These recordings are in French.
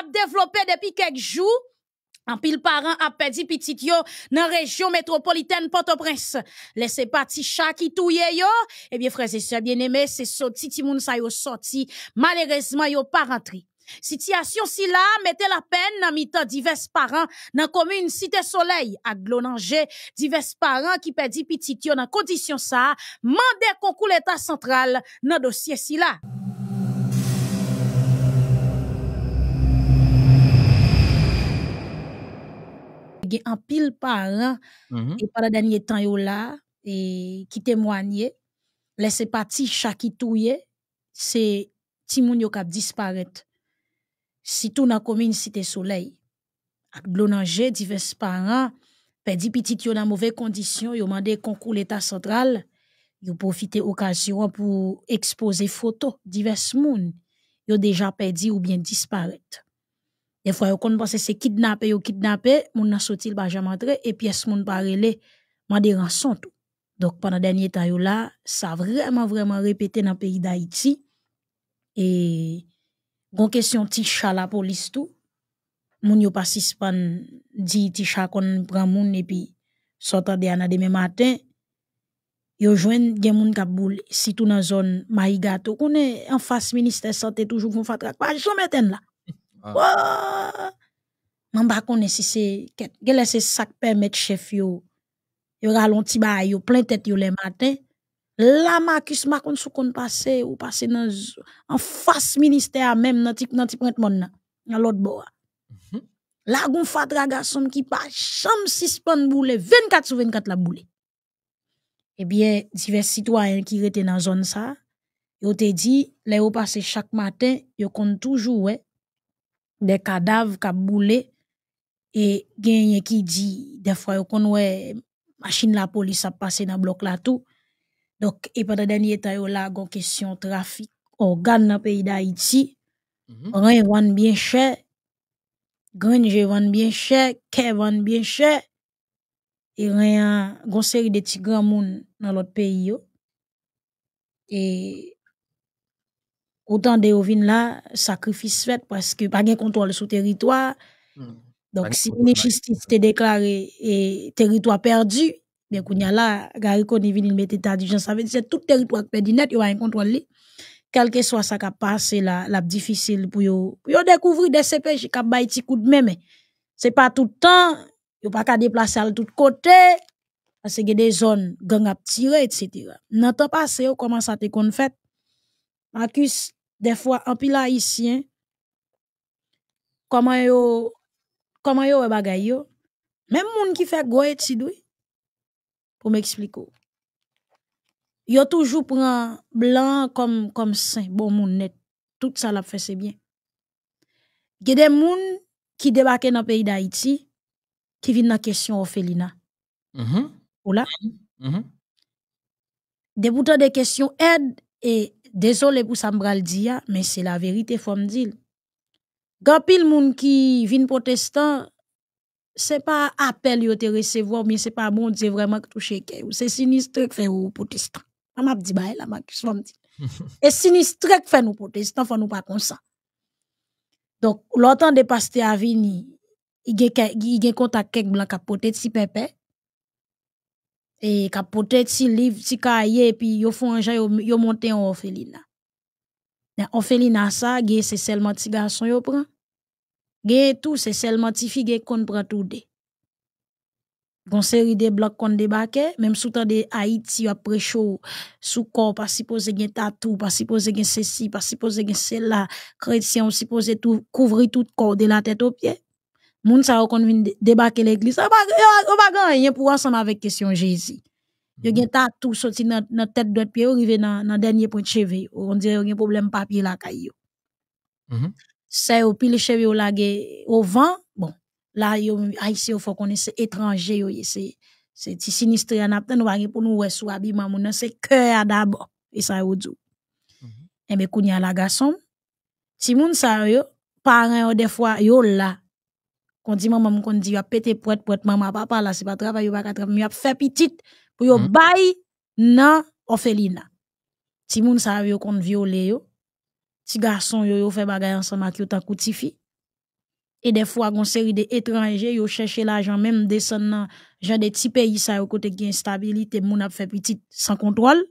a développé depuis quelques jours. pile pile parent a perdu pitit yo la région métropolitaine Port-au-Prince. Laissez pa ti qui itouye yo, eh frères et sœurs bien-aimés, c'est ti moun sa yo sorti. Malheureusement, yo pas rentré. Situation si là, mettez la peine. nan mitan divers parents dans commune cité Soleil à Glonanger. divers parents qui perdit petit yo dans condition ça, mandé l'État central central dans dossier si là En pile par an, mm-hmm. et dernier temps yon là et qui témoignait laisser parti chaque qui c'est ti disparaître si tout dans commune cité soleil ak blonanger divers parents perdit petit yo dans mauvais conditions yo mandé concours l'état central yo profiter occasion pour exposer photos diverses divers moun ont déjà perdu ou bien disparaître Ye fwa yo konpase se kidnapè yo kidnapè, moun nan soti l bajamantre, e pi es moun parele, mwade rasantou. Dok pwana denye tayo la, sa vreman vreman repete nan peyi da iti, e gon kesyon ti chal la polis tou, moun yo pasis pan di ti chal kon pran moun, e pi sota deyana deme maten, yo jwen gen moun Kaboul, si tou nan zon mayigato, konen an fas minister sote toujou kon fatrak, waj sou meten la, ne sais pas si se, sac gele se permet chef yo, yo ralon ti ba yo, plein tête yo le matin la makis makon sou kon passe, ou passe nan, en face ministère même nan ti, nan ti prent mon nan, nan l'autre bois. Mhm. La gon fatra garçon ki pa si suspend boule, 24 sur 24 la boule. Eh bien, divers citoyens qui rete nan zone sa, yo te dit le yo passé chaque matin yo kon toujours ouais des cadavres qui boulé et gagne qui dit des fois qu'on ouais machine la police a passé dans bloc là tout. Donc et pendant dernier temps là gon question trafic organe dans pays d'Haïti. Mm -hmm. Rien vend bien cher. je vend bien cher, Kè vend bien cher. Et rien gon série de petits grands monde dans l'autre pays Et autant de ovines là, sacrifice fait parce que pas de contrôle sur territoire. Hmm. Donc, si une justice te déclaré et territoire perdu, bien qu'on y a là, Garicon est il mettre état d'urgence. Ça veut dire tout territoire perdu net, il y a un contrôle. Quel que soit ça qui a passé là, la difficile pour yo, yo découvrir des CPJ qui a baïti coup de même. C'est pas tout le temps, yo pas qu'à déplacer à tout côté, parce que des zones gang a tiré, etc. N'entend pas, c'est comment ça te été fait Marcus, des fois, en pile haïtien, comment yo, comment yo bagay yo, même moun qui fait goye tidoui, pour m'expliquer. Yo toujours prend blanc comme, comme saint, bon moun net. Tout ça l'a fait, c'est bien. Il y a des moun qui débarquent dans le pays d'Haïti, qui viennent dans question ofelina -hmm. Ou là? Mm mm-hmm. Des boutons de questions aide et Désolé pour ça me dire, mais c'est la vérité faut me dire. Quand pile moun qui vient protestant, c'est pas appel yo te recevoir, mais c'est pas bon Dieu vraiment que touché ou c'est sinistre que fait ou protestant. M'a dit bah la je me dire. Et sinistre que fait nous protestants, faut nous pas comme ça. Donc l'autant de pasteur à venir, il y a contact avec blanc à si pépé E ka pote ti liv, ti kaye, pi yo fwa anjan yo monte an ofelin na. Nan ofelin na sa, ge se sel mati ga asan yo pran. Ge tou se sel mati fi ge kon pratou de. Gonseri de blok kon debake, mem sou ta de Haiti yo aprecho sou kor, pa sipoze gen tatou, pa sipoze gen sesi, pa sipoze gen sel la, kredsyan ou sipoze kouvri tout kor de la tete ou pye. moun sa ou kon vin l'église, ou pas ou pa gagne pour ensemble avec question Jésus. Yo gen mhm. tout sorti nan nan tête d'autre pied ou rive nan nan dernier point cheve, ou on dirait gen problème papier la caillou. Mhm. Mm pile cheveu lage au vent, bon. Là yo haïti yo faut connaître étranger yo, c'est c'est ti sinistre an ap tan ou pour nous wè sou abiman moun nan c'est cœur d'abord. Et ça yo dit. Mhm. Et eh ben kounya la garçon, ti moun sa yo parent des fois yo là qu'on dit maman, qu'on dit, a pété poète, poète, maman, papa, là, c'est pas travail, pas travail, a fait petite pour yo hmm. bail nan orphelinat. Ti moun sa yo kon violé, yo, ti garçon yo yo fait bagay ensemble avec yo tant que Et des fois, une série d'étrangers, yo cherche l'argent, même descendent gens des petits pays, ça, yo côté qui instabilité, moun a fait petite sans contrôle,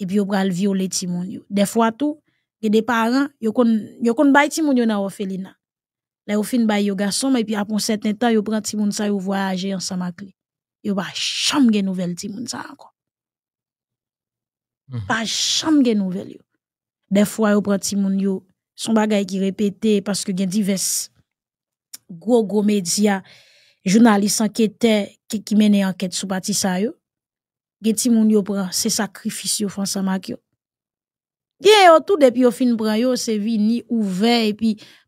et puis yo pral violer ti moun Des fois, tout, et des parents, yo kon, yo kon bay ti moun nan orphelina Là, au fin, bah, yo garçon, mais puis après un certain temps, yo prend ti moun sa, yo voyage ensemble avec lui. Yo pas chambre gen nouvelle ti moun sa encore. Mhm. Pas chambre gen nouvelle yo. Des fois, yo prend ti moun yo, son bagay qui répétait parce que gen divers gros gros médias, journalistes enquêteurs qui, qui mènent enquête sur parti ça yo. Gen ti moun yo prend, c'est sacrifice yo font ensemble yo. Gen yo tout depuis au fin pran yo, c'est vini ouvert et puis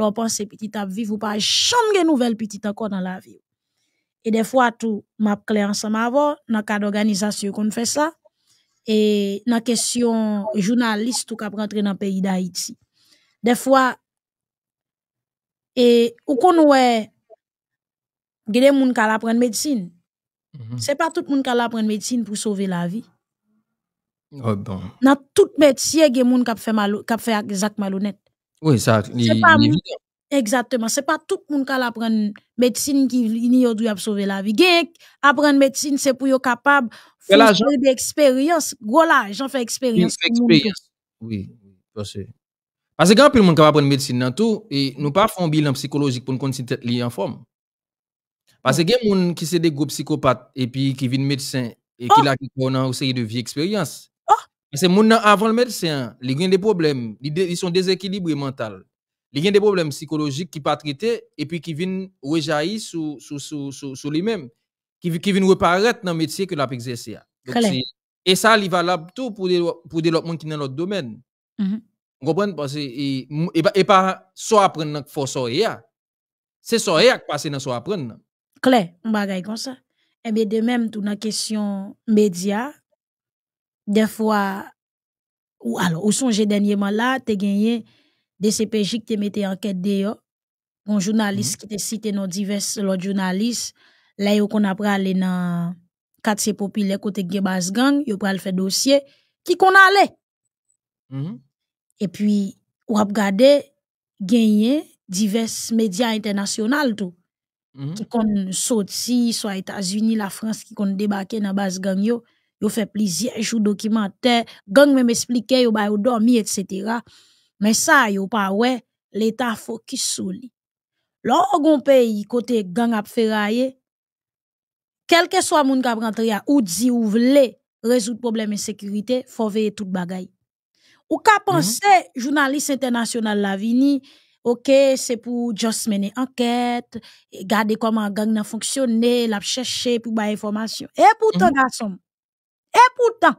l'on pense petit à vivre ou pas jamais e de nouvelles petites encore dans la vie. Et des fois, tout m'a clair ensemble avant, dans le cadre d'organisation qu'on fait ça, et dans la question journaliste tout qui rentrer dans le pays d'Haïti. Des fois, et ou qu'on ouais, il y a des gens qui apprennent médecine. ce n'est C'est pas tout le monde qui apprend médecine pour sauver la vie. Dans tout métier, il y a des gens qui font fait oui, ça, il, pas Exactement. C'est pas tout le monde qui apprend médecine qui doit aujourd'hui sauver la vie. apprend apprendre médecine, c'est pour être capable de faire d'expérience. Gros j'en fait expérience. expérience. Oui, parce que. Parce que quand le monde qui la médecine dans tout, et nous pas faire un bilan psychologique pour nous continuer en forme. Parce que les gens qui sont des groupes psychopathes et puis qui viennent médecins et qui oh! la une série de vie expérience. Mais c'est les avant le médecin, y a des problèmes, ils sont déséquilibrés mental. y a des problèmes psychologiques qui ne sont pas traités et puis qui viennent rejaillir sur, sur, sur, sur, lui-même, qui, qui viennent reparaître dans le métier que l'a exercé. Et ça, il va tout pour le pour des qui est dans l'autre domaine. Mm-hmm. Vous comprenez? Parce que, et, et, pas soit apprendre dans force, c'est ça qui passe dans soit apprendre. Claire, on va comme ça. Et eh bien, de même, tout dans la question média, des fois, ou alors, ou songez dernièrement là, tu gagné des CPJ qui te mettais en quête d'ailleurs. Un journaliste mm-hmm. qui t'a cité te dans diverses journalistes. journalistes là, où qu'on a pralé dans quatre populaires côté base basse gang, yon fait dossier, qui qu'on allait. Mm-hmm. Et puis, ou ap gagné divers médias internationaux tout. Mm-hmm. Qui qu'on sorti, soit États-Unis, la France, qui qu'on débarqué dans basse gang yo fait plaisir, jours documentaire, gang même m'expliquait yo ba dormir, dormi, etc. Mais ça, yo pas ouais, l'État focus sur lui. Lorsqu'un pays, côté gang a ferraillé, quel que soit moun monde rentre a, ou di ou vle, résoudre problème insécurité, faut veiller tout bagay. Ou ka mhm. penser journaliste international la vini, ok, c'est pour just mener enquête, garder comment gang n'a fonctionné, la chercher pour ba information. Et pourtant, mhm. garçon, et pourtant,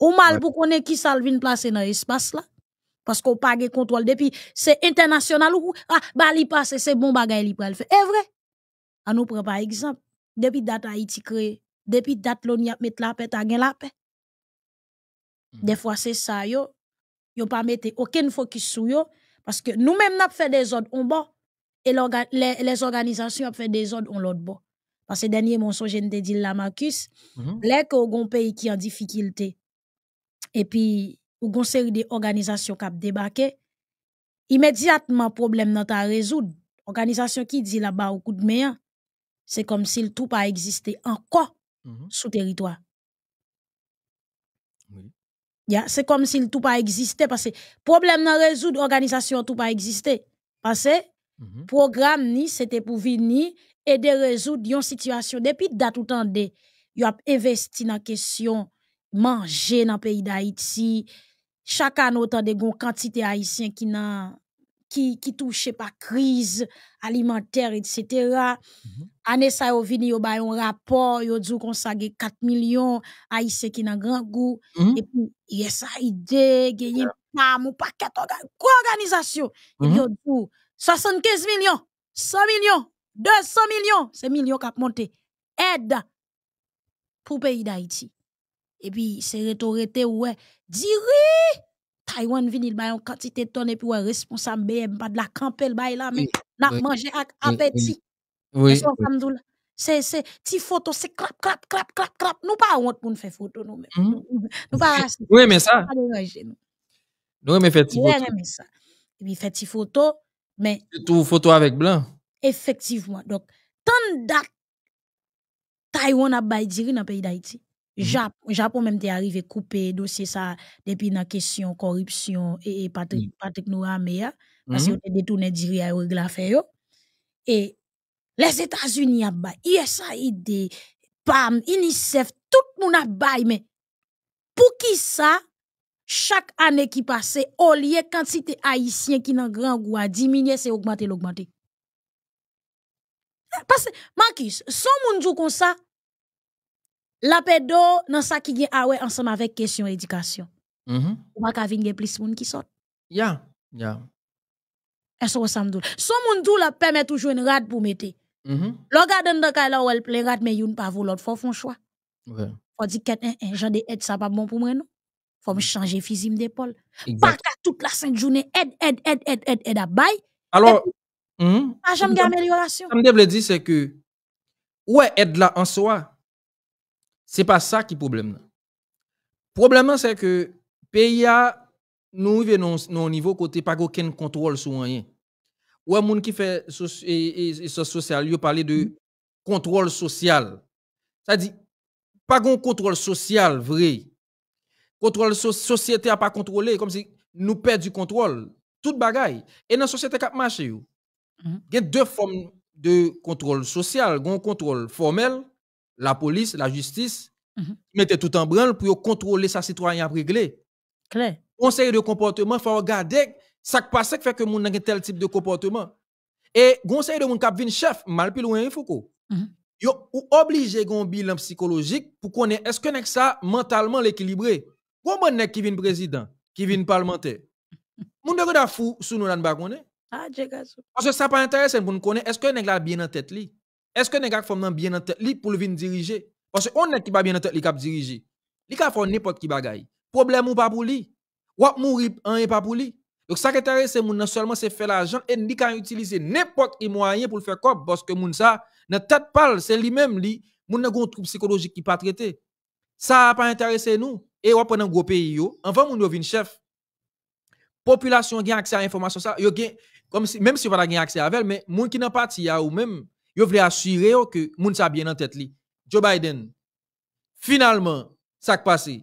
ou mal pour connaître qui ça vienne placer dans l'espace là. Parce qu'on pas de contrôle. Depuis, c'est international ou, ah, bah, passe, c'est bon bagay li le fait. Et vrai. On ah, nous par exemple. Depuis date Haïti créé, depuis date l'on y a mis la paix, t'as gagné la paix. Hmm. Des fois, c'est ça, yo. Yo pas mette aucun focus sur yo. Parce que nous même n'a fait des ordres on bon, Et les organisations ont fait des ordres on l'autre bon. Parce que dernier mensonge, je te dit là, Marcus, mm pays qui en difficulté, et puis, au une série organisations qui ont débarqué, immédiatement, problème dans ta résoudre. Organisation qui dit là-bas au coup de main, c'est comme si tout pas existé encore sur mhm. le sous territoire. Oui. c'est comme si tout pas existé parce que problème dans résoudre organisation tout pas existé parce que le mhm. programme ni c'était pour venir et de résoudre une situation. Depuis date ou tande, yo a investi dans question manger dans le pays d'Haïti. Chaque année, autant de gon quantité haïtien qui nan qui, qui touché par crise alimentaire, etc. Mm Année ça yo vini yo un rapport, yo dit consacré 4 millions haïtiens qui nan grand goût mhm. et puis yes idée, gagné PAM paquet organisation. Mm -hmm. 75 millions, 100 millions, 200 millions, c'est millions qui a monté. Aide pour le pays d'Haïti. Et puis, c'est retourné ouais, diri, Taïwan vini il une quantité de tonnes et puis ouais, responsable BM, pas de la campelle, ba il mais n'a mangé avec appétit. Oui. C'est, c'est, ti photo, c'est clap, clap, clap, clap, clap. Nous pas honte pour nous faire photo, nous même. Hmm? Nous pas Oui, mais ça. Nous, mais faire ti photo. Oui, mais ça. Et puis, fait ti photo, mais. Tout photo avec blanc. Effectivement. Donc, tant d'actes Taïwan a baïdiri dans le pays d'Haïti. Mhm. Japon, même t'est arrivé couper dossier ça depuis dans question corruption et, Patrick, mhm. Noura Mea, parce que mm -hmm. détourné diri à la affaire et les États-Unis a bail USAID PAM UNICEF tout le monde a bail mais pour qui ça chaque année qui passe au lieu quantité haïtien qui n'a grand goût à diminuer, c'est augmenter l'augmenter parce Marcus, son moun joue comme la pedo nan sa ki gen awe Vous avec question éducation. -hmm. Ou gen plis moun Ya, ya. Yeah. Son moun la rad pou mette. -hmm. ou elle ple rad me pa fò fon di ket de aide bon pour moi nou. faut me changer physique de pol. toute la sainte journée aide aide aide aide aide aide Alors, pas jamais Ce dire, c'est que, ouais, aide là en soi, c'est pas ça qui est le problème. Le problème, c'est que pays a, nous vivons un niveau côté pas aucun contrôle sur rien. Ouais, monde qui fait social, parler de mm-hmm. contrôle social. Ça dit, pas de contrôle social vrai. Contrôle société a pas contrôler comme si nous perdons du contrôle. Tout bagaille. Et dans la société qui a Mhm. Il y a deux formes de contrôle social. Il contrôle formel, la police, la justice, mhm. qui tout en branle pour contrôler sa citoyen réglé. Conseil de comportement, il faut regarder ça qui passe fait que mon tel type de comportement. Et conseil de mon cap chef, mal plus loin, mhm. il faut un bilan psychologique pour connaître est-ce que nek ça mentalement l'équilibré. Comment nek qui président, qui vient parlementaire. Moun de fou sous nous là ah, parce que ça pas intéressant pour nous connaître, est-ce que nèg là bien en tête li? Est-ce que nèg a bien en tête li pour le venir diriger? Parce que on nèg qui pas bien en tête li cap diriger. Li ka font n'importe qui bagaille. Problème ou pas pour lui. Ou mourir hein, en pas pour lui. Donc ça qui intéresse c'est nan seulement c'est faire l'argent et li ka utiliser n'importe qui moyen pour le faire quoi parce que moun ça notre tête pas c'est lui-même li, moun nan gon trouble psychologique qui pas traité. Ça pas intéressé nous et ou pendant gros pays yo, enfin moun yo vin chef. Population gen accès à information ça, yo gen comme si, même si on va gagner accès avec elle, mais moun qui n'a pas parti ou même, il voulait assurer que moun sa bien en tête li. Joe Biden, finalement, ça qui passé,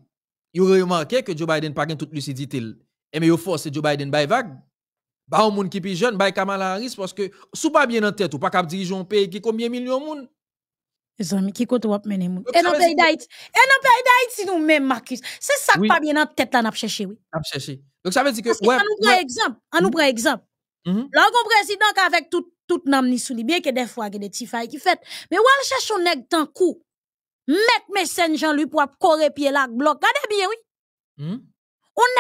yo remarqué que Joe Biden pas gagne toute lucidité. Et eh, mais il force Joe Biden by vague. Bah, moun qui plus jeune, bah, Kamala Harris, parce que, sous pas bien en tête, ou pas capable diriger un pays qui combien millions de monde, les amis, qui compte wap mene moun. Et non pays d'Haïti. Et non pays d'Haïti nous même, Marcus. C'est ça qui pas bien en tête là, n'a cherché, oui. N'a cherché. Donc ça veut dire que. Parce ouais, nous prend exemple. On nous prend exemple. Mm-hmm. Là, un président avec tout tout nom ni souli bien que des fois a des failles qui fait mais ou cherche un nèg tant coup mettre jean lui pour courir pied là bloc regardez bien oui on mm-hmm.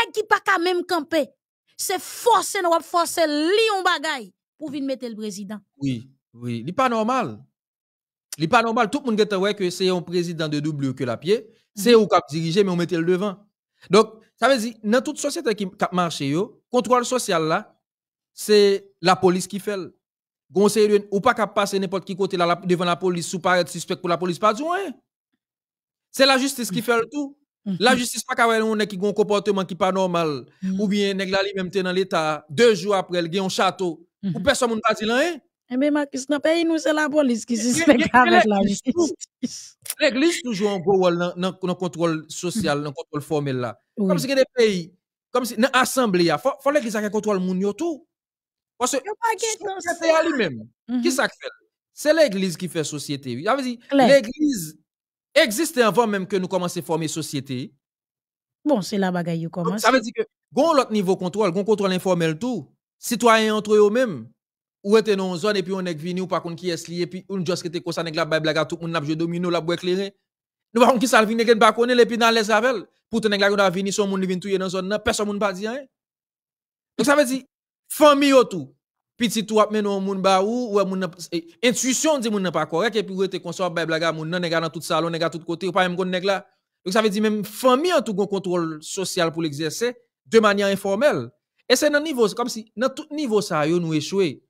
n'est qui pas quand même camper c'est forcer on va forcer li on bagay pour venir mettre le président oui oui n'est pas normal n'est pas normal tout le monde dit que c'est un président de double que la pied c'est mm-hmm. ou cap dirigé mais on met le devant donc ça veut dire dans toute société qui kap marche yo contrôle social là c'est la police qui fait. ou pas passer n'importe qui côté là, devant la police, sous paraître suspect pour la police, pas du rien. C'est la justice qui mm. fait le tout. Mm-hmm. La justice pas capable on qui un comportement qui n'est pas normal mm. ou bien nèg la même dans l'état deux jours après il un château ou mm-hmm. personne ne pas dire rien. Eh ben, nous, c'est la police qui suspecte la justice. L'église toujours un gros rôle dans le contrôle social, mm-hmm. dans le contrôle formel là. Comme si des pays, comme si dans l'assemblée, il faut l'église un contrôle le tout. Parce que c'est à lui-même. Qui ça mm-hmm. fait C'est l'Église qui fait société. L'Église existe avant même que nous commençons à former société. Bon, c'est la bagaille commence. Ça veut dire que, gon l'autre niveau contrôle, gon contrôle informel tout, citoyens entre eux-mêmes, ou était dans une zone et puis on est venu ou par contre qui est lié, puis on juste était comme ça, la blague tout le monde a joué domino, la boîte éclairée. Nous par qui ça vient, pas connaître, et puis dans les avec. Pour te nèg la venir, son monde vient tout dans zone, personne ne pas dire. Donc ça veut dire, famille tout petit tout ap menon moun ba ou ou moun eh, intuition dit moun pas correct et puis rete consort ba blaga moun nan nèg dans tout salon nèg tout côté pas même kon nèg là donc ça veut dire même famille en tout gon contrôle social pour l'exercer de manière informelle et c'est dans niveau comme si dans tout niveau ça nous échoué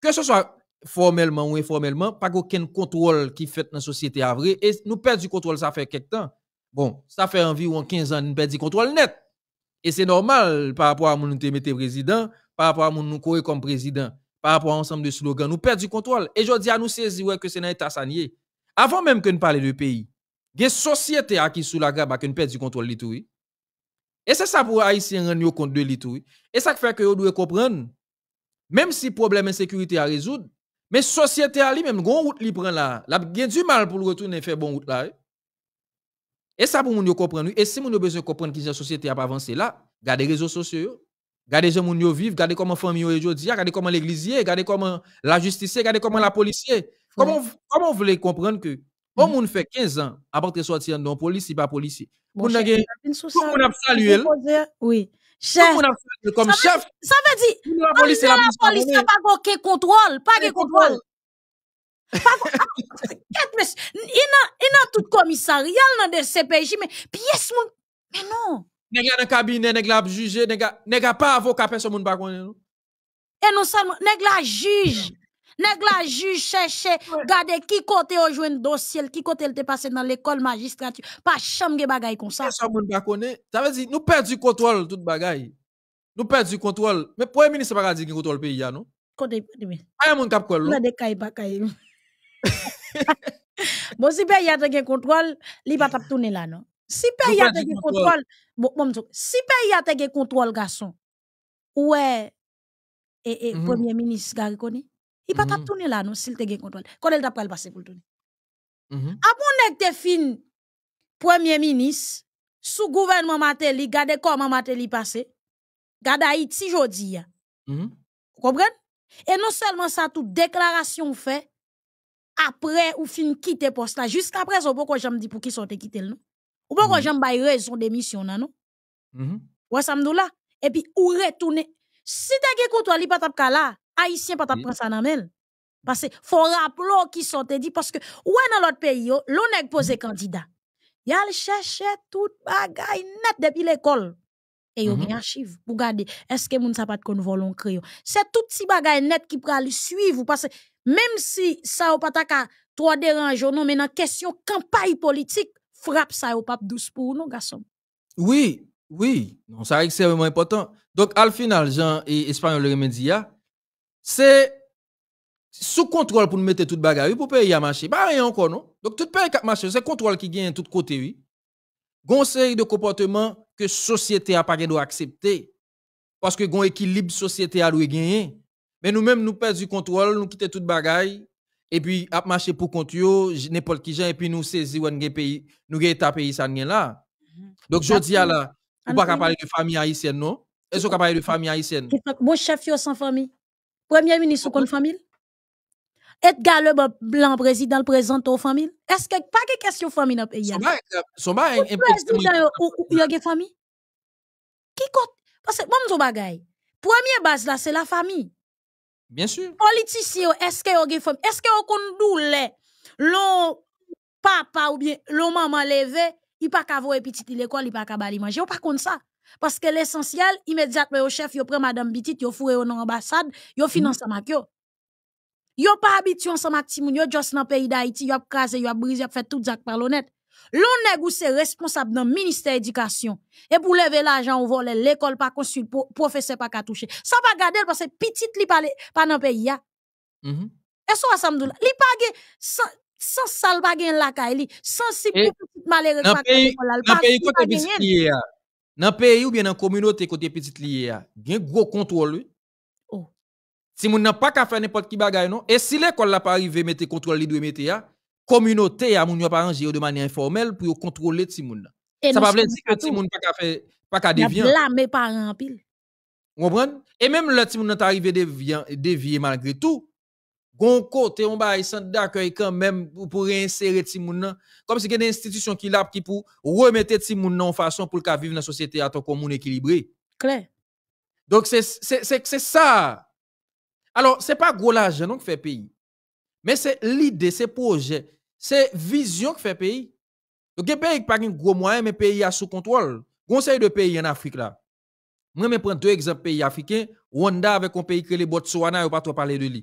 que ce soit formellement ou informellement pas aucun contrôle qui fait dans société à vrai et nous du contrôle ça fait quelque temps bon ça fait environ 15 ans nous du contrôle net et c'est normal par rapport à mon nous président par rapport à mon nous comme président, par rapport à ensemble de slogans. Nous perdons du contrôle. Et je dis à nous saisir que c'est un état sanié. Avant même que nous parlions de pays, il y a une société qui sous la gamme qui perd du contrôle de tout. Et c'est ça pour Haïtiens rendre compte de tout. Et ça fait que vous devez comprendre, même si le problème sécurité à résoudre, mais société a lui-même, gon route li prend là, la gen du mal pour retourner faire bon route là. Eh. Et ça pour moun yo comprendre. Et si moun yo besoin comprendre que la société a avancé là, gardez les réseaux sociaux. Gardez les gens qui vivent, gardez comment la famille est aujourd'hui, gardez comment l'église est, gardez comment la justice gardez comment la police Comment, comment vous voulez comprendre que mm-hmm. on fait 15 ans avant vous sortir dans police, il pas policier. Bon, tout le monde a salué. Oui. Chef. comme chef. Ça veut dire, la police, la police n'a pas de contrôle, pas de contrôle. Ah, il y a tout commissariat dans le CPJ, mais pièce Mais non. Nèg la dans cabinet, nèg la juger, nèg nèg pas avocat personne moun pas connaît nous. Et non seulement nèg la juge Nèg la juge cherche, gade qui côté au jouen dossier, qui côté il te passé dans l'école magistrature. Pas chambre ge bagay comme ça. Ça moun pas connaît. Ça veut dire nous perdu contrôle tout bagay. Nous perdu contrôle. Mais premier ministre pas dire qui contrôle pays là non. Côté Ah moun kap quoi là. des kay pas kay. Bon si pays ya te gen contrôle, li pa tap tourner là non. Si pays a des contrôles, bon, si pays a des contrôles, garçon, ou est, et, et mm-hmm. premier ministre il Kony, il peut pas mm-hmm. tourner là, non, s'il te des contrôle Quand il a pas le passé pour le tourner. A mm -hmm. te fin, premier ministre, sous gouvernement Matéli, gade comment Matéli passe, gade Haïti jodi. Vous mm mm-hmm. comprenez? Et non seulement ça, tout déclaration fait, après ou fin quitter poste là, jusqu'après, beaucoup pourquoi j'aime dire pour qui sont quitté le ou pas mm j'en baille raison démission nan non? Mm -hmm. samdou là et puis ou retourner si t'as gè contre li pas tap là, haïtien pas tap prendre ça nan mel. Parce que faut rappeler qui sont dit parce que ouais dans l'autre pays yo, l'on est mm-hmm. posé candidat. Yal cherche tout bagay net depuis l'école. Et yo mm -hmm. gen archive pour garder est-ce que moun sa pas kon volon créo. C'est tout petit si bagay net qui pral suivre parce que même si ça ou pas trois trop dérange non mais dans question campagne politique frappe ça au pape douce pour nous, garçon. Oui, oui. Non, ça, c'est extrêmement important. Donc, al final, Jean et Espagnol Remedia, c'est sous contrôle pour nous mettre toute bagarre pour payer à marcher. Pas rien encore, non? Donc, tout pays qui marché, c'est contrôle qui gagne de tous côtés, oui. Gon de comportement que société à pas doit accepter. Parce que gon équilibre société à doit gagner. Mais nous-mêmes, nous, perdons du contrôle, nous quittons toute bagaille et puis a marché pour compte yo n'importe qui gens et puis nous saisir un pays nous état pays ça là mhm. donc je dis à la ou pas parler de famille haïtienne non est-ce qu'on parler de famille haïtienne Mon chef yo sans famille premier ministre kon famille Edgar Leblanc, blanc président le présente aux familles est-ce que pas que question famille dans pays son ba un président a gen famille qui compte parce que bon bagay première base là c'est la famille Bien sûr. Politiciens, est-ce que vous des femme? Est-ce que vous avez doule? Le papa ou bien le maman levé, il pas qu'à voir l'école, il pas qu'à aller manger. Vous pas contre ça. Parce que l'essentiel, immédiatement, le chef, vous prenez madame petite, vous au nom ambassade, vous mhm. finance mm. avec vous. pas habitué en avec vous juste dans le pays d'Haïti, vous avez crasé, vous avez brisé, vous fait tout ça par l'honnête. L'on est c'est responsable dans ministère éducation. Et pour lever l'argent on vole l'école pas consul professeur pas toucher. Ça pas garder parce que petit li pas pas dans pays ya. Mm-hmm. Et ça ça m'dou li pas gen sans sal pas gen la caille li, sans si petite malheureux pays dans pays Dans pays ou bien dans communauté côté petit li ya, gen gros contrôle. Oh. Si moun n'a pas qu'à faire n'importe qui bagay non et si l'école l'a pas arrivé mettre contrôle li doit mettre là communauté à moun yo de manière informelle pour contrôler ti moun. Ça pas veut dire que ti moun pas fait pas ka déviant. Là mais par en pile. Vous comprenez Et même le ti moun est arrivé déviant dévié malgré tout. Gon côté on bail centre d'accueil quand même pour réinsérer ti moun comme si des institutions qui là qui pour remettre ti moun en façon pour ka vivre dans société à ton commun équilibré. Clair. Donc c'est c'est ça. Alors c'est pas gros l'argent donc fait pays. Men se lide, se proje, se vizyon ki fe peyi. Yo gen peyi pa gen gro mwayen, men peyi a sou kontrol. Gonsay de peyi en Afrik la. Mwen men pren 2 eksept peyi Afriken, Rwanda ave kon peyi kre le Botswana, yo patro pale de li.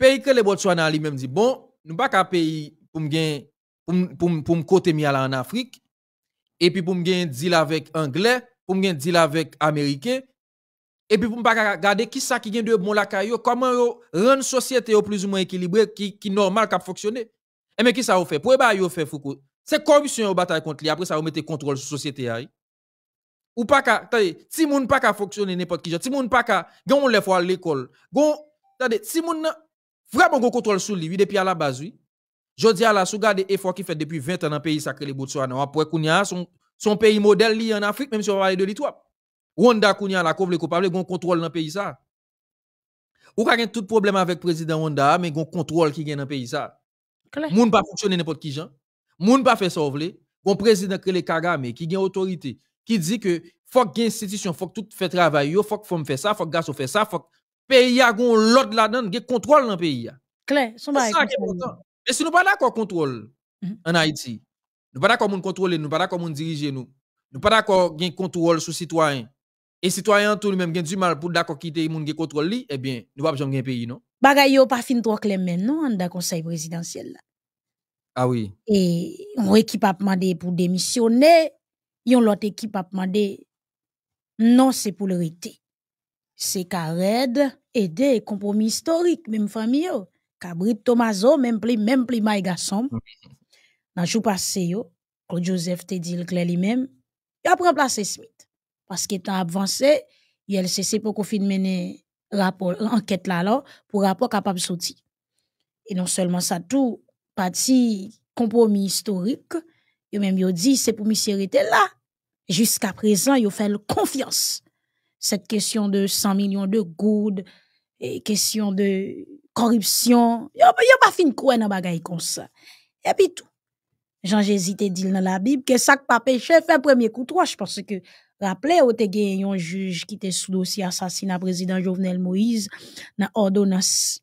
Peyi kre le Botswana li menm di, bon, nou baka peyi pou mgen, pou mkote mi ala en Afrik, epi pou mgen di la vek Angle, pou mgen di la vek Ameriken, et puis pour pas regarder qui ça qui vient de bon la caillou comment yo rendre société plus ou moins équilibrée qui qui normal qui fonctionner et eh, mais qui ça vous fait pour bah yo fait foukou c'est corruption au bataille contre lui après ça vous mettez contrôle sur société ou pas ka attendez si moun pas ka fonctionner n'importe qui si moun pas ka gon les fois à l'école gon attendez si moun vraiment gon contrôle sur lui depuis à la base oui je dis à la sous garde effort qui fait depuis 20 ans dans pays sacré les Botswana après son, pays modèle en Afrique même si on va parler de l'Éthiopie Rwanda kounya la koble coupable gon contrôle dans pays ça. Ou ka gen tout problème avec président Rwanda mais gon contrôle qui gen dans pays ça. ne pas fonctionner n'importe qui gens. Moun pas faire ça Gon président Kele Kagame qui gen autorité qui dit que faut que institution, faut que tout fait travail, faut que femme fait ça, faut que gars fait ça, faut que pays a gon l'autre là-dedans, gen contrôle dans pays Claire, son ba. Ça important. Et si nous pas d'accord contrôle mm mm-hmm. en Haïti, nous pas d'accord moun contrôler, nous pas d'accord moun diriger nous. Nous pas d'accord gen contrôle sur citoyen et citoyen tout le même qui du mal pour d'accord quitter les gens qui contrôlent lui, eh bien, nous pas pouvons jamais un pays, non? Bagay yo pas fin trop clair maintenant, en conseil présidentiel là. Ah oui. Et on équipe a demandé pour démissionner, yon l'autre équipe a demandé non, c'est pour le rester. C'est Kared, aider compromis historique, même famille Cabrit Tomazo, même pli, même pli my garçon. Dans jour passé yo, Claude Joseph te dit clair lui-même, il a remplacé Smith parce que avancé, il y a le pour qu'on rapport enquête là là pour rapport capable sortir. Et non seulement ça tout parti compromis historique, a même yo dit c'est pour monsieur là. Jusqu'à présent, a fait confiance. Cette question de 100 millions de goudes, et question de corruption, n'y a pas fin quoi dans bagaille comme ça. Et puis tout. Jean-Jésus dit dans la Bible que ça pas péché un premier coup trois, je pense que Rappelez, vous avez gagné un juge qui était sous dossier assassinat président Jovenel Moïse dans l'ordonnance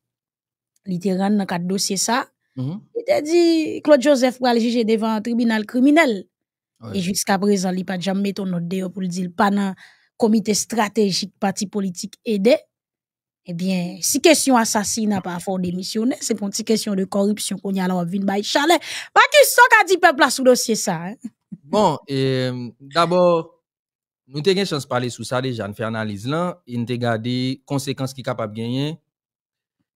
littérale dans quatre dossiers. Mm-hmm. Il a dit Claude Joseph pour aller juger devant un tribunal criminel. Et jusqu'à présent, il n'a pas jamais mis ton note pour le dire, pas dans le comité stratégique, parti politique aidé. Eh bien, si question assassinat par rapport démissionner, c'est pour une question de corruption qu'on y a là, on va chalet. Pas qu'il soit qu'à dit, peuple là sous dossier ça. Hein. Bon, d'abord. Nous avons une chance de parler sur ça déjà, nous fait analyse là, et nous avons des conséquences qui sont capables de gagner.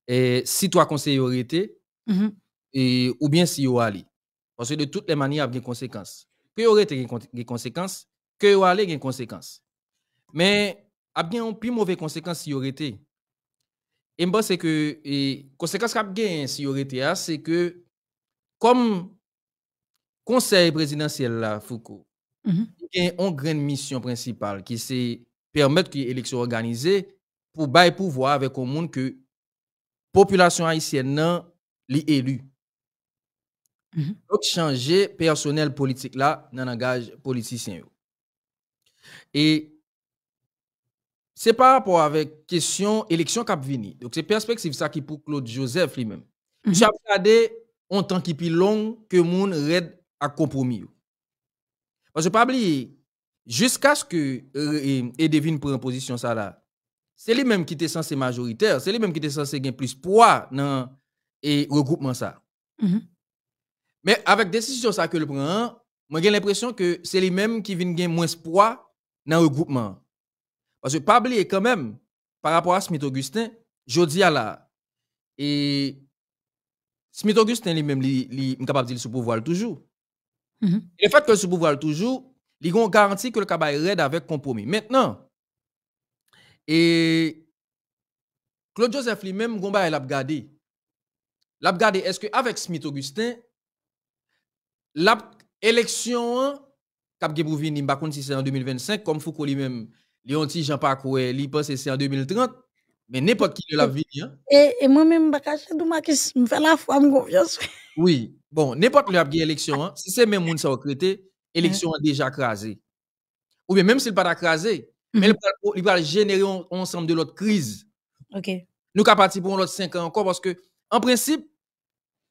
Et si toi conseiller été, mhm. ou bien si vous allez. Parce que de toutes les manières, il y a des conséquences. Que vous été des conséquences, que vous allez des conséquences. Mais il y a bien plus mauvaise conséquence si vous été. Et moi c'est que les conséquences qui ont si été, hein, c'est que comme conseil présidentiel là, Foucault, il y a une grande mission principale qui c'est permettre que l'élection organisée pour bailler pouvoir avec un monde que la population haïtienne non pas élu. Mhm. Donc, changer personnel politique là dans langage politicien. Et c'est par rapport avec la question élection qui a venu. Donc, c'est perspective ça qui pour Claude Joseph lui-même. Mhm. J'ai regardé en tant qui plus long que monde red compromis. Parce que pas jusqu'à ce que Edevin euh, prenne position ça là, c'est lui-même qui était censé majoritaire, c'est lui-même qui était censé gagner plus poids dans le regroupement ça. Mm-hmm. Mais avec décision ça que le prend, moi j'ai l'impression que c'est lui-même qui vient gagner moins poids dans le regroupement. Parce que pas oublier quand même par rapport à Smith Augustin, je dis à la et Smith Augustin lui-même, il est capable de se pouvoir toujours. Mhm. Le fait que ce pouvoir toujours, ils ont garanti que le est raide avec compromis. Maintenant, et Claude Joseph lui-même, il a regardé. Il a regardé, est-ce qu'avec Smith Augustin, l'élection cap pour venir, je si c'est en 2025, comme Foucault lui-même, il Jean-Pac, il pense que c'est en 2030. Mais n'importe qui de la vu hein. Et, moi-même, je ne sais pas si je fais la foi, je confiance. Oui. Bon, n'importe qui a l'élection, hein, si c'est même monde qui a crété, l'élection déjà crasé. Ou bien même s'il n'est pas crasé, mhm. il va générer ensemble de l'autre crise. OK. Nous avons parti pour l'autre 5 ans encore parce que, en principe,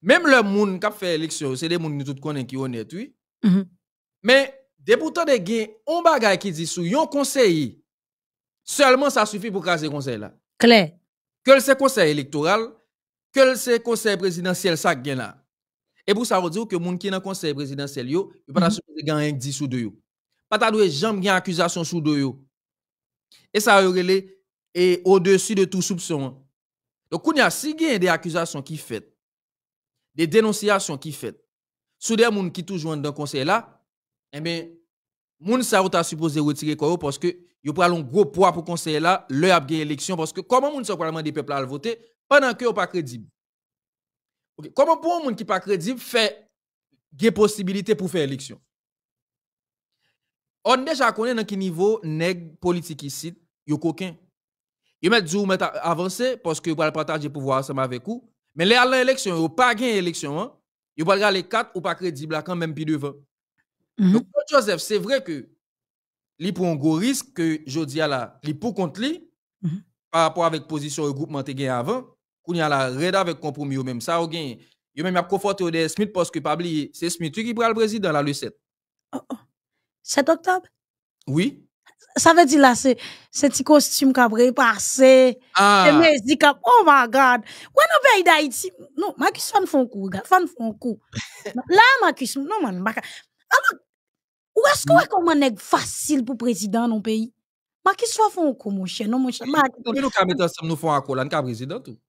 même le monde qui a fait l'élection, c'est des gens qui nous connaissent qui Mais, depuis de gain, on bagay qui dit conseil, seulement ça suffit pour craser conseil là. clair Que le conseil électoral, que le conseil présidentiel ça gagne là. Et pour ça, vous dire que les gens qui sont dans le conseil présidentiel, ils ne peuvent pas mhm. supposer gagner 10 sous 2. Pas de jamais une accusation sous 2. Et ça, est au-dessus de tout soupçon. Hein. Donc, il y a si des accusations qui faites, des dénonciations qui faites, sous des gens qui toujours dans le conseil là, eh bien, moun sa ou ta supposé retirer quoi parce que yo pral un gros poids pour conseil là leur a gagné élection parce que comment moun sont pral des peuple à voter pendant que sont pas crédible Comment pour un monde qui pas crédible fait des possibilités pour faire l'élection On déjà connaît dans quel niveau nèg politique ici, yo coquin. Yo met a met avancer parce que pour partager pouvoir ensemble avec vous, mais les à l'élection, yo pas gain l'élection. il hein. Yo pas les quatre ou pas crédible quand même puis devant. Mhm. Donc Joseph, c'est vrai que li pour un gros risque que jodi là, li pour contre li mhm. par rapport avec position regroupement te gain avant qu'il y a la red avec compromis ou même ça ou gagne. yo même a conforté au Smith parce que pas oublier c'est Smith qui prend le président là le 7 7 octobre oui ça veut dire là c'est c'est petit costume qui a passé ah. et dit oh my god ouais non pays d'Haïti non Marcus fan font coup fan font coup là Marcus non man alors ou est-ce que comment est facile pour président non pays Marcus fan font coup mon cher non mon cher Marcus nous ensemble nous font accord là président tout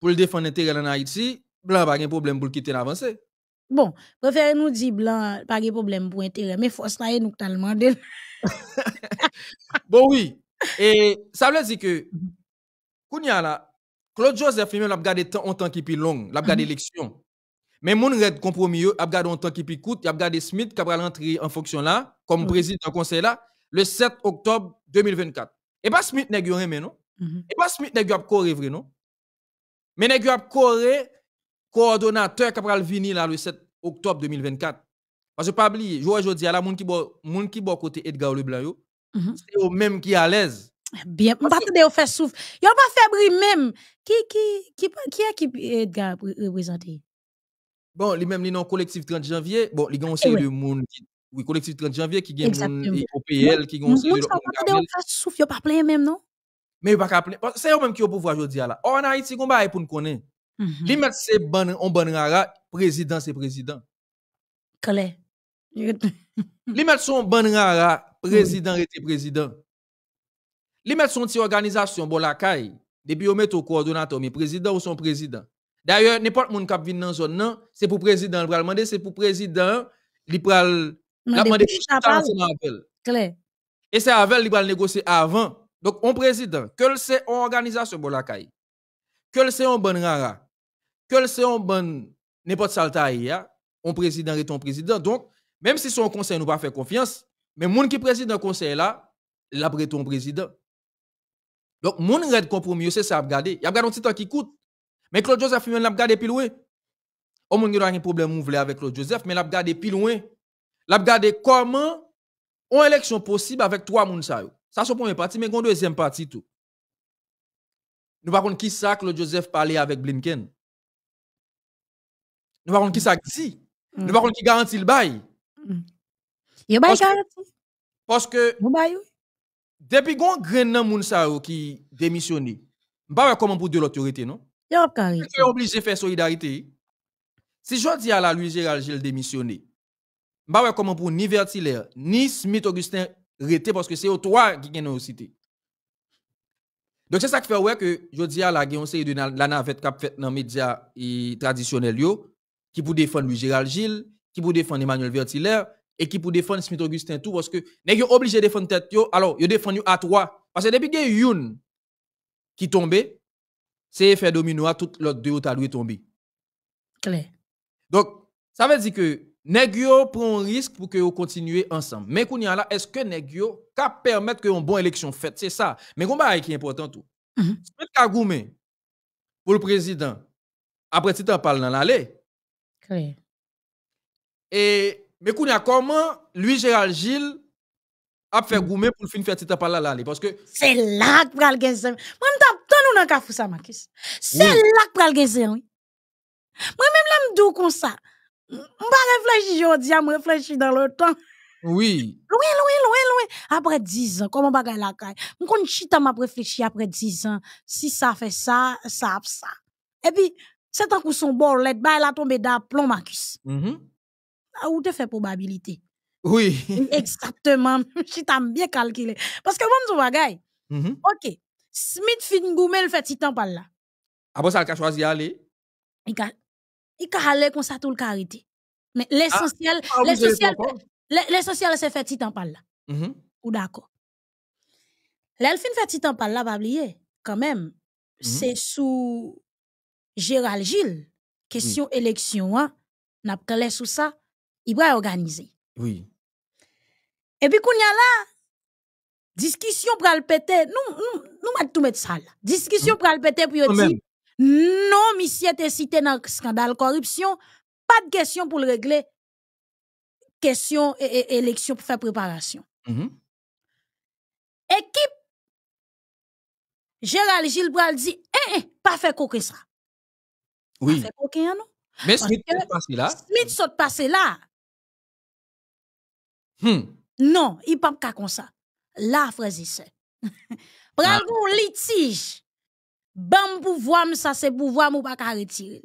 pour le défendre l'intérêt en Haïti, Blanc pas de problème pour le quitter l'avancée. Bon, préférez nous dire Blanc pas de problème pour intérêt, mais force là, nous tellement bon, oui. Et ça veut dire que, mhm. Kounia là, Claude Joseph lui-même l'a gardé en temps qui plus long, l'a gardé mhm. l'élection. Mais mon red compromis, a gardé un temps qui plus court, a gardé Smith qui va rentrer en fonction là, comme président du conseil là, le 7 octobre 2024. Et pas Smith n'est rien, non? Mhm. Et pas Smith n'est pas correct, non? Mais nèg yo coré coordonnateur qui va venir là le 7 octobre 2024. Parce que pas oublier, je aujourd'hui à la moun qui bo moun qui à côté Edgar Leblanc mhm. c'est eux même qui à l'aise. Bien, on pas te faire souffle. a pas febri même qui qui qui qui qui Edgar représenté. Bon, lui même li non collectif 30 janvier, bon, li gon série eh de moun qui oui, collectif 30 janvier qui gagne OPL qui gagne série de moun. Yo pas plein même non mais il pas qu'à c'est eux même qui ont le pouvoir aujourd'hui là en Haïti on bail pour nous connaître mhm. li mettre c'est bon on bon rara président c'est président clair li mettre son bon rara président était président li mettre son petit organisation bon la caille depuis on met au coordonnateur mais président ou son président d'ailleurs n'importe monde qui vient dans zone non c'est pour président le demander c'est pour président il pral le demander et c'est avec il pral négocier avant donc, on président, que c'est une organisation Bolakay, que c'est un bon rara, que c'est un bon n'importe saltaï, on président est un président. Donc, même si son conseil nous pas fait confiance, mais moun qui président conseil là, la un président. Donc, moun red compromis, c'est ça à regarder. Il a un petit temps qui coûte. Mais Claude Joseph, il a regardé plus loin. Au monde, il a un problème avec Claude Joseph, mais il a regardé plus loin. Il a regardé comment on élection possible avec trois moun ça, c'est la première partie, mais il deuxième partie tout. Nous ne qui ça Joseph parler avec Blinken. Nous ne qui ça dit. Nous mm. ne qui garantit le bail. Il mm. a bail garantie. Parce que depuis qu'on grain nan moun sa qui démissionné. pas comment pour de l'autorité non? Il est obligé obligé faire solidarité. Si je dis à la Louis Gérald Gilles démissionné. pas comment pour ni Vertilaire, ni Smith Augustin rete parce que c'est au toi qui gagne cité. Donc c'est ça qui fait ouais que je dis à la guerre de la navette cap fait dans médias traditionnels qui pour défendre Gérald Gilles, qui pour défendre Emmanuel Vertiller, et qui pour défendre Smith Augustin tout parce que n'est obligé défendre tête yo alors yo défendent à toi parce que depuis que youn qui tombé c'est effet domino à toute l'autre deux ou lui tombé. Donc ça veut dire que Negyo prend un risque pour que yo continuer ensemble. Mais qu'on y là, est-ce que Negyo ka permettre que une bonne élection faite, c'est ça. Mais qu'on bail qui est important tout. Mm -hmm. pour le président. Après tu t'en parles dans l'allée. Oui. Et mais qu'on comment lui Gérald Gilles a fait mhm. goumé pour le fin faire t'en parler l'allée parce que c'est là que pral gazem. Moi m'tap ton nous dans kafou ça Marcus. C'est là que pral oui. Moi même là me comme ça. On va réfléchir aujourd'hui, on réfléchir dans le temps. Oui. Oui, oui, oui, oui. Après dix ans, comment bagay la caille? mon compte chita m'a réfléchi après dix ans. Si ça fait ça, ça fait ça. Et puis, c'est un coup son bord, l'aide bail a tombé d'aplomb, Marcus. Mm où te fait probabilité? Oui. Exactement. Je m'a bien calculé. Parce que je tu bagay. Mm-hmm. Ok. Smith fin goumel fait titan par là. Après ça, il a choisi d'aller. Il il calait comme ça tout le carité. Mais l'essentiel, l'essentiel, l'essentiel, c'est fait titan en là. Ou d'accord. L'elfine fait titan en par là, pas oublier, quand même. C'est sous Gérald Gilles, question élection, hein, n'a pas sous ça, il va organiser. Oui. Et puis, qu'on y a là, discussion pour le péter, nous, nous, nous, tout mettre ça là. Discussion pour le péter, pour dire, non, monsieur était cité dans le scandale corruption. E, e, mm-hmm. eh, eh, pas de question pour le régler. Question et élection pour faire préparation. Équipe. Gérald Gilles dit, pas fait coquin ça. Oui. Pas fait coquin, non? Mais Smith est passé là. Smith est passé là. Hmm. Non, il pas comme ça. Là, frère, c'est. Bravo, ah. litige bam pouvoir ça c'est pouvoir mou pas retirer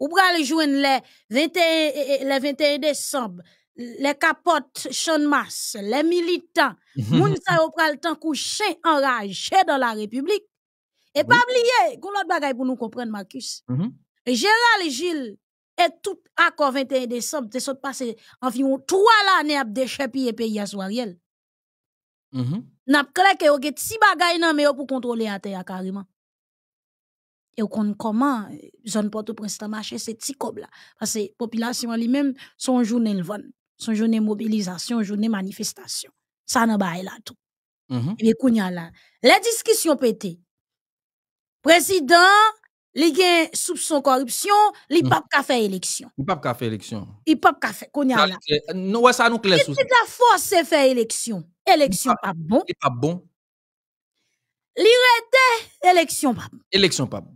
ou pral joindre e, les 21 les 21 décembre les capotes Mass, les militants moun sa yo pral temps coucher enragé dans la république et pas oublier qu'on l'autre bagaille pour nous comprendre Marcus mhm. Gérald Gilles et tout accord 21 décembre te sont passé environ 3 l'année à déchapiller pays à Soariel mhm. n'a clair que get si bagaille nan mais pour contrôler à terre carrément on kon comment zone Port-au-Prince ta marché c'est petit là parce que population lui-même son journée le vanne son journée mobilisation journée manifestation ça n'a pas là tout mm et a là les discussions pété président li gen soupçon corruption li mm -hmm. pas ka faire élection il pas ka faire élection il pas ka faire a là non ça nous clair sous c'est la force faire élection élection pas bon il pas bon li rete élection pas bon élection pas bon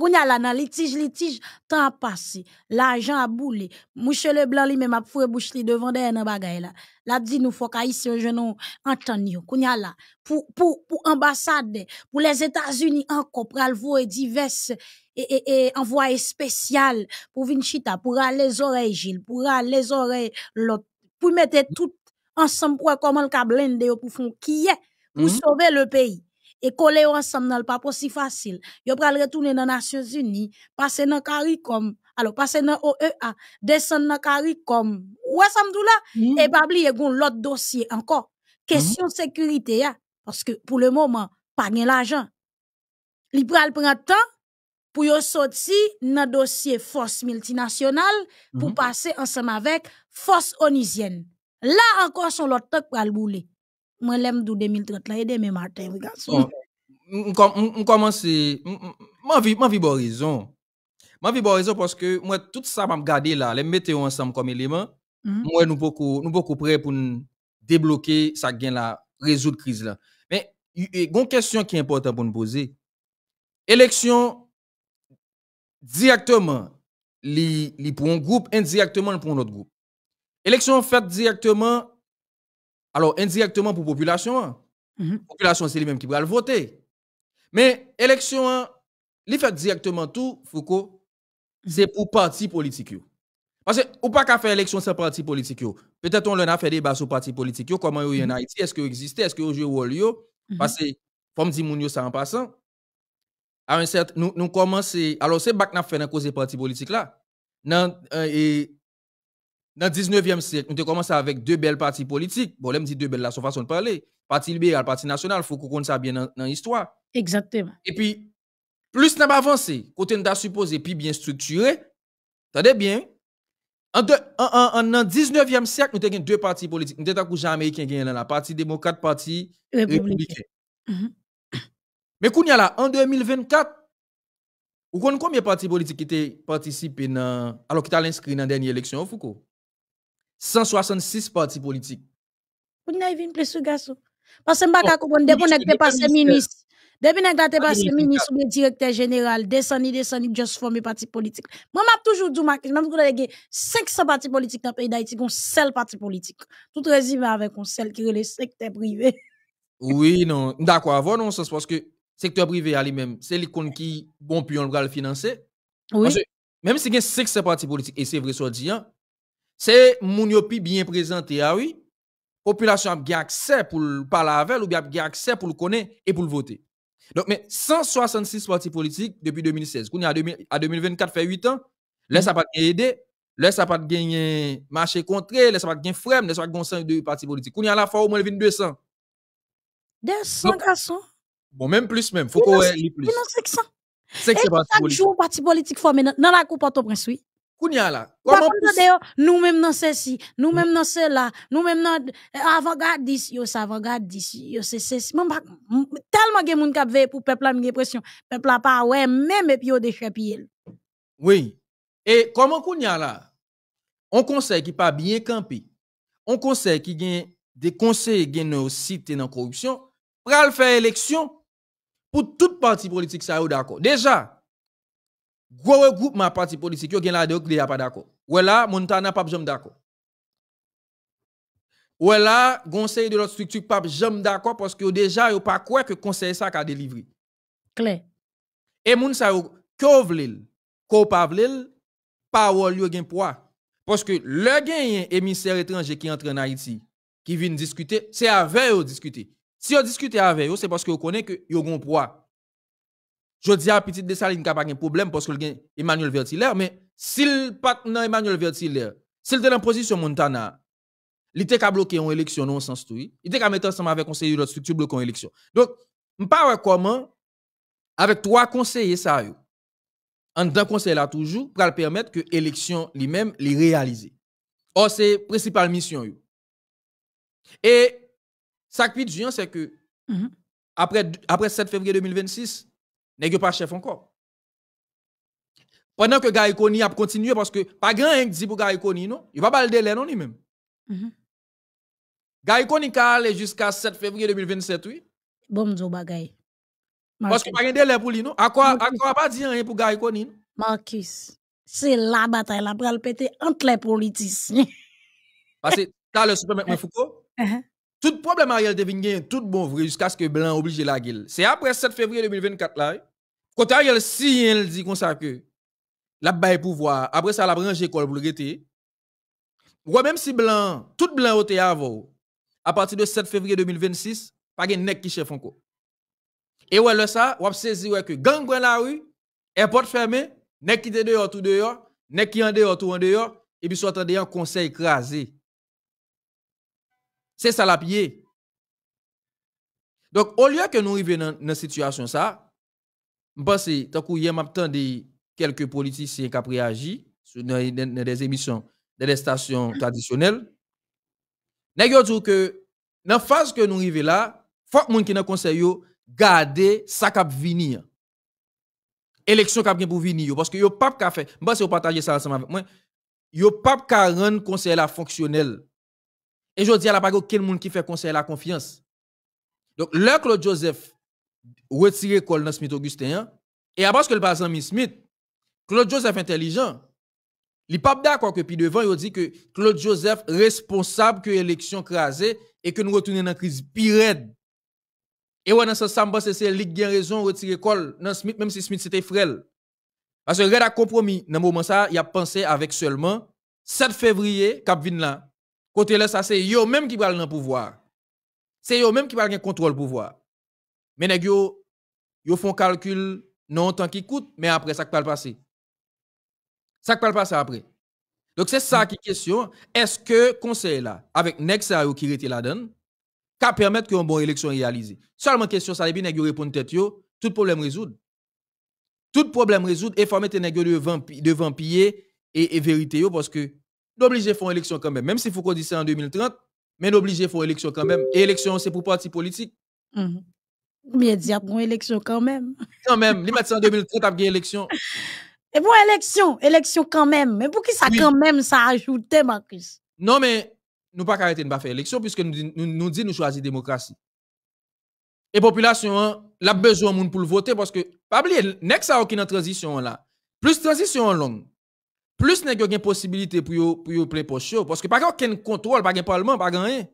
on a là dans litige litige temps passé l'argent a boulé mouche le blanc lui même a foué bouche devant des nan bagaille là la dit nous faut qu'haïtien nous entendre yo qu'on a là pour pour pour ambassade pour les États-Unis encore pour voir diverses et, et, et spécial pour Vinchita, pour aller aux oreilles Gilles, pour aller les oreilles pour mettre tout ensemble pour comment le blende pour font qui est, pour mhm. sauver le pays et coller ensemble dans le pas aussi facile. Yo pral retourner dans les Nations Unies, passer dans le CARICOM, alors passer dans OEA, descendre dans CARICOM. Ouais e ça me hmm. là et hmm. pas oublier gon l'autre dossier encore. Question de sécurité parce que pour le moment pas de l'argent. Il pral le temps pour yo sortir dans dossier force multinationale pour hmm. passer ensemble avec force onisienne. Là encore sont l'autre temps pral bouler. 2030 et demain matin on commence m'en raison m'en raison parce que moi tout ça m'a garder là les mettez ensemble comme élément mm-hmm. moi nous beaucoup nous beaucoup prêts pour débloquer ça est la résoudre crise là mais une question qui est importante pour nous poser élection directement li, pour un groupe indirectement pour un autre groupe élection faite directement alors, indirectement pour la population, la hein. mm-hmm. population, c'est lui-même qui va voter. Mais l'élection, il hein, fait directement tout, Foucault, mm-hmm. c'est pour parti politique. Parce que, ou pas qu'à faire élection sans parti politique. Peut-être on a fait débat sur parti politique, comment il y en mm-hmm. Haïti, est-ce qu'il existe, est-ce qu'il joue au lieu. Parce que, comme dit Mounio, ça en passant, à un nous, commençons, alors c'est bac n'a fait dans cause parti politique là. Euh, et, dans le 19e siècle, nous avons commencé avec deux belles partis politiques. Bon, là, me dit deux belles, là, son façon de parler. Parti libéral, parti national, il faut qu'on connaisse ça bien dans l'histoire. Exactement. Et puis, plus nous avons avancé, côté nous avons supposé, puis bien structuré, attendez bien, en, en, 19e siècle, nous avons deux partis politiques. Nous avons déjà américain qui la parti démocrate, parti républicain. Mais qu'on y a là, en 2024, vous connaissez combien de partis politiques qui ont participé dans, alors qui ont inscrit dans la dernière élection, Foucault? 166 partis politiques. Vous n'avez pas plus le garçon. Parce que je ne comprends pas, depuis que avez passé ministre, depuis que avez passé ministre ou directeur général, descendu, descendu, juste formé parti politique. Moi, je toujours dit, même y a 500 partis politiques dans le pays d'Haïti, un seul parti politique. Tout résume avec un seul qui est le secteur privé. Oui, non. D'accord, avant, non, parce que le secteur privé à lui-même, c'est l'icône qui, bon, puis on le financer. Oui. même si il y a 500 partis politiques, et c'est vrai, soit dit, hein, c'est moun yo bien présenté, ah oui. Population a accès pour parler avec ou bien a accès pour le connaître et pour le voter. Donc, mais 166 partis politiques depuis 2016. Qu'on à, 2024, fait 8 ans. Là, ça pas aidé. Là, ça pas gagné marché contre. Là, ça pas gagné frein, Là, ça pas gagné de partis politiques. Qu'on à la fois au moins 200. 200 garçons. Bon, même plus même. Faut qu'on ait plus. 500. C'est que c'est parti politique. Chaque jour, parti politique formé dans la coupe au prince oui. Kounya la. Nous-mêmes dans ceci, nous même dans cela, nous même dans avant garde yo c'est avant-gardis, yo c'est Tellement e de monde qui pour peuple, j'ai l'impression, peuple a pas, ouais, même et puis yo pile Oui. Et comment Kounya On conseille qui pas bien campé, on conseille qui gagne des conseils qui nos cité dans corruption, pral faire élection pour toute partie politique ça d'accord. Déjà, gros ma parti politique yo gen la de qui pas d'accord. Ou là Montana pas jamais d'accord. Ou là conseil de l'autre structure pas jamais d'accord parce que déjà yo pas quoi que conseil ça qu'a délivré. Clair. Et moun sa yo ko vlil, ko pa vle, parole yo gen poids parce que le yon émissaire étranger qui entre en Haïti qui vient discuter, c'est avec yo discuter. Si on discute avec eux, c'est parce que vous connaissez que yo gen un poids. Je dis à Petit Dessaline n'y a pas de problème parce que a Emmanuel Vertiller, mais s'il pas Emmanuel Vertiller, s'il est dans la position Montana, il était qu'à bloquer une élection non sans tout. Il était qu'à mettre ensemble avec conseiller de structure bloquer une élection. Donc, je pas comment avec trois conseillers ça en d'un conseil là toujours pour permettre que l'élection lui-même les réaliser. Or c'est principale mission Et ça qui c'est que mm-hmm. après après 7 février 2026 nest pas chef encore? Pendant que Gary a continué, parce que pas grand chose dit pour Gary non? Il va pas le délai, non, lui-même. Mm a allé jusqu'à 7 février 2027, oui? Bon, je bagay. Parce que pas grand délai pour lui, non? À quoi, à quoi pas dire rien pour Gary Marcus, c'est la bataille, la pral pété entre les politiciens. parce que, as le super Foucault. Uh-huh. Tout problème Ariel Devin tout bon vrai jusqu'à ce que Blanc oblige la guille. C'est après 7 février 2024 là. Hein. Quand Ariel si dit comme ça que la baille pouvoir, après ça la branche école pour le Ou même si Blanc, tout Blanc au avant, à partir de 7 février 2026, pas de qui chef encore. Et ouais le ça, ou que gang la rue, porte fermé, qui dehors tout dehors, qui en dehors tout en dehors et puis soit en conseil écrasé. C'est ça la pied. Donc, au lieu que nous arrivions dans cette situation ça, je pense que tant qu'il quelques politiciens qui ont réagi dans des émissions, dans des stations traditionnelles, nous dit que dans la phase que nous arrivons là, il faut que les gens qui conseil garder ça qui venir. Élection qui vient pour venir. Parce que yo pas qu'à faire. Je pense que vous partagez ça ensemble avec moi. Yo pas qu'à rendre conseil fonctionnel. Et je dis à la bague, quel monde qui fait conseil à la confiance. Donc, le Claude Joseph retire Cole dans Smith Augustin, et après que le pas Miss Smith, Claude Joseph intelligent, il n'est pas d'accord que puis devant, il dit que Claude Joseph responsable que l'élection crasée et que nous retournons dans la crise pire. Et ouais, dans ce sens, c'est lui qui a raison retirer Cole dans Smith, même si Smith c'était frêle. Parce que Red a compromis, dans le moment ça, il a pensé avec seulement 7 février, Cap là, Côté là, ça c'est eux même qui parle dans le pouvoir. C'est eux même qui parle le contrôle pouvoir. Mais nèg yo, yo font calcul non tant qui coûte, mais après ça qui pas le passer. Ça qui pas le passer après. Donc c'est ça qui est question. Est-ce que conseil là, avec nèg ça qui était la donne, permettre une bonne élection réalisée. Seulement question ça, et puis nèg yo répond tête yo, tout problème résout. Tout problème résout et faut mettre nèg devant devant pied et, et vérité yo parce que à faire une élection quand même. Même si Foucault dit ça en 2030, mais à faire une élection quand même. Et élection, c'est pour parti politique. Mais il y dire bon, une élection quand même. Quand même. Les ça en 2030 ont une élection. Et pour élection, élection quand même. Mais pour qui ça quand même, ça ajoute, Marcus? Non, mais nous pas arrêter de faire faire élection puisque nous, nous, nous dit nous choisir démocratie. Et hein, la population, a besoin monde pour voter parce que, pas oublier, next ça qui dans transition là. Plus transition longue, plus nèg une possibilité pour yo pour yo plein poche parce que pas aucun contrôle pas gen parlement pas rien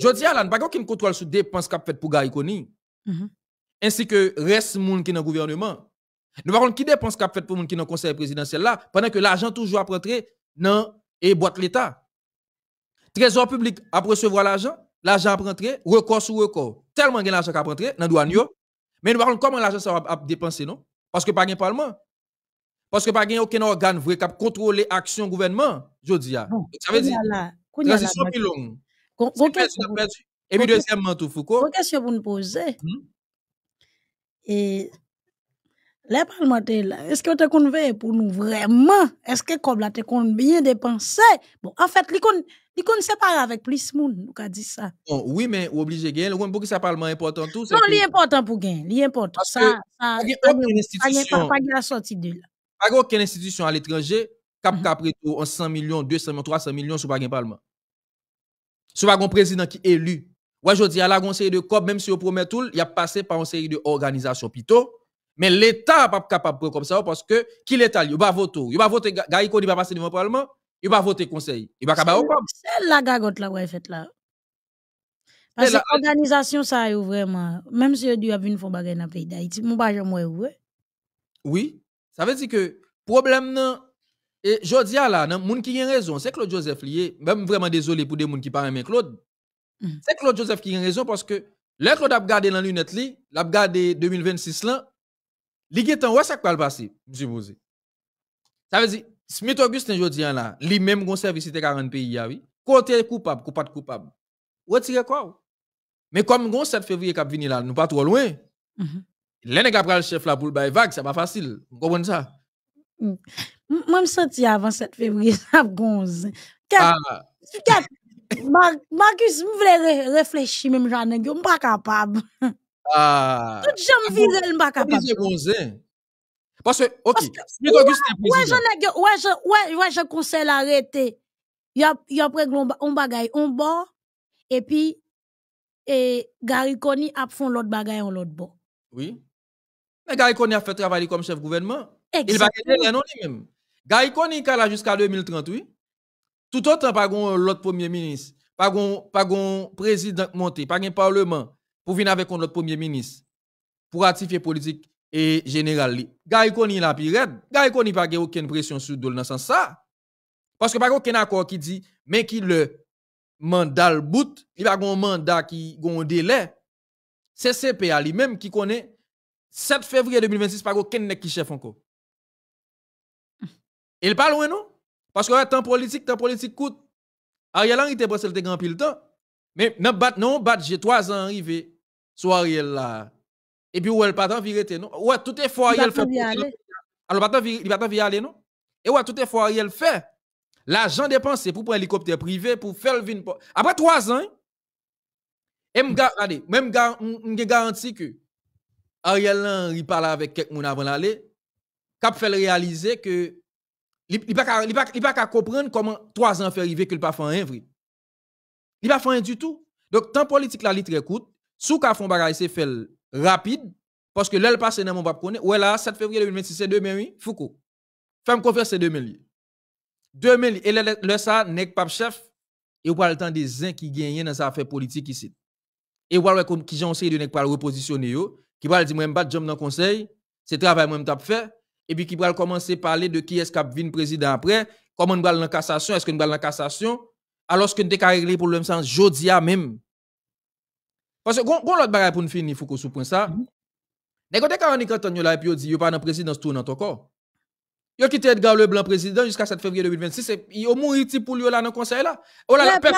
jodi a là pas aucun contrôle sur dépenses qu'a fait pour les gens mm-hmm. ainsi que reste moun qui dans le gouvernement nous parlons qui dépenses qu'a fait pour moun qui dans conseil présidentiel là pendant que l'argent toujours a rentrer dans et boîte l'état trésor public a recevoir l'argent l'argent a rentrer record sur record tellement gen l'argent qu'a rentrer dans douane yo mais nous parlons comment l'argent ça dépensé, dépenser non parce que pas gen parlement parce que pas a aucun organe vrai qui contrôler action gouvernement, je dis. Ah. Ça veut dire, plus longue. Et puis deuxièmement, tout Foucault. Une question nous poser. Hmm? Et les est-ce que te convient pour nous vraiment? Est-ce que comme là, bien dépensé? Bon, en fait, l'icône ne pas avec plus de monde, nous dit ça. oui, mais obligé de gagner. Pour ça parlement important tout? Non, important pour gagner. L'important. Ça, ça, ça, ça, ça, ça, ça, pas contre, institution à l'étranger cap a mhm. pris en 100 millions, 200 millions, 300 millions sur pas parlement. Sur pas président qui est élu. Ouais, je dis à la conseil de COP, même si on promet tout, il a passé par une série d'organisations plutôt. Mais l'État n'est pas capable de comme ça parce que qui l'État, il va voter. Il va voter, Gaïko, il va passer devant le Parlement, il va voter conseil. Il va capable C'est la gagote là, ouais, fait là. Parce que l'organisation, ça, vraiment, même si on dit y a une fois dans le pays d'Haïti, mon pas jamais Oui. Ça veut dire que problème non et jodi a là, non qui a raison, c'est Claude Joseph lié. Même ben, vraiment désolé pour des gens qui parlent mais Claude. Mm. C'est Claude Joseph qui a raison parce que le Claude a gardé dans lunette li, l'a regardé 2026 là. Li getan ouais ça va passer, je suppose. Ça veut dire Smith Augustin jodi a là, lui même gon service 40 pays a ah oui. Côté coupable, coupable coupable. Retirer quoi? Mais comme gon 7 février qui venu là, nous pas trop loin. Mm-hmm. L'année nèk apra chef la pou l bay vague, pas facile. fasil. Mwen ça Moi, Mwen msoti avan 7 cette février. gonz. Kat, ah. kat, Marcus mwen vle réfléchir. Même jan nèk yo, mwen pa kapab. Ah. Tout jom virel mwen pas capable Mwen gonzè. Parce que, ok, Smith Augustin président. Ouais, je, ouais, ouais, je conseille l'arrêter. Il y a après on bagaille on bord et puis et Gary Conny a font l'autre bagaille en l'autre bord. Oui. Mais Gary a fait travailler comme chef gouvernement. Il va gagner non lui-même. Gary est là jusqu'à 2038. Tout autant, pas l'autre premier ministre, pas un président monté, pas un parlement pour venir avec l'autre premier ministre pour ratifier politique et général. Gary la pirate. Gary n'a pas aucune pression sur Dol dans sens ça. Parce que pas aucun accord qui dit, mais qui le mandat le bout, il pas un mandat qui a un délai. C'est CPA lui-même qui connaît 7 février 2026, pas aucun nek qui chef encore. Hmm. Il pas loin non Parce que temps politique, temps politique coûte. Ariel Henry était pensé le grand pile temps. Mais non bat non bat j'ai 3 ans arrivé sur Ariel là. Et puis ou elle pas tant viré non. Ouais, tout effort Ariel fait. Alors le patron il pas virer aller non. Et ouais, tout effort Ariel fait. L'argent dépensé pour prendre un hélicoptère privé pour faire le vin. Après 3 ans, et m'a garanti que Ariel il parle avec quelqu'un avant d'aller. cap fait réaliser que il pas pas comprendre comment trois ans fait arriver qu'il pas fait un vrai. Il pas fait rien du tout. Donc tant politique la il très court. Sous qu'a font bagaille c'est fait rapide parce que l'el passe dans mon pas connaît. Ouais là 7 février 2026 c'est demain oui, Foucault. Femme conférence, c'est 2000. 2000, et le, ça n'est pas chef et ou pas le temps des uns qui gagnent dans sa affaire politique ici. Et ou pas qui j'ai essayé de n'est pas repositionner qui va dire, moi, je ne dans le conseil, c'est travail que je fait, et puis qui va commencer à parler de qui est-ce qui va président après, comment on va dans la cassation, est-ce qu'on va dans la cassation, alors que nous avons réglé le même sens jodia même. Parce que, quand l'autre bagarre pour finir, il faut qu'on se point ça. Mhm. Mais quand on est là et puis on dit a pas dans présidence tourne encore. corps. a quitté Edgar Leblanc président jusqu'à 7 février 2026 cest il mouri pour lui là dans conseil là. Oh là la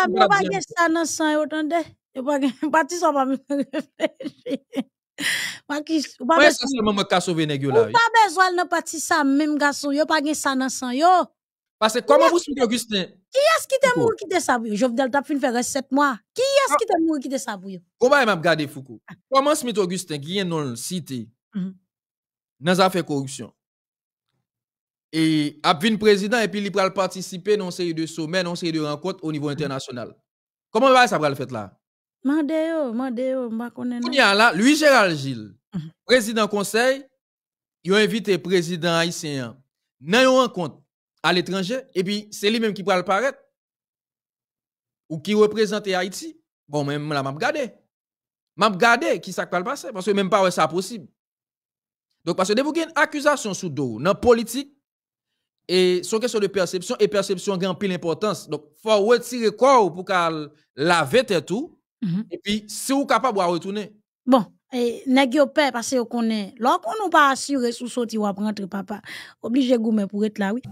ça dans sang pas parti ça Ou pa besoin de pati ça, même garçon, yo, pas gen ça dans san yo. Parce que comment vous expliquez, Augustin Qui est-ce qui t'a mouru qui t'a sabouillé Jovenel t'a fin faire 7 mois. Qui est-ce ah. qui t'a mouru qui t'a sabouillé Comment m'a gardé, Foucault Comment Smith Augustin, qui est non cité mm-hmm. dans affaires corruption et a le président et puis il va participer dans une série de sommets, dans une série de rencontres au niveau mm-hmm. international. Comment va ça va le faire là Mande yo, mande yo, m'a konen. Louis Gérald Gilles, mhm. président conseil, il a invité président haïtien nan yon rencontre à l'étranger, et puis c'est lui-même qui le paraître, ou qui représente Haïti. Bon, même là, m'a gardé, M'a regarder qui ça va passer, parce que même pas ça possible. Donc, parce que de vous avez une accusation sous dos, dans politique, et sur question de perception, et perception grand pile importance. Donc, il faut retirer corps pour qu'elle lave tout Mhm. Et puis, si vous êtes capable de retourner. Bon, et n'est-ce pas parce que connaît. Lorsqu'on n'a pas assuré sous sorti ou à rentrer, papa, obligé de pour être là, oui.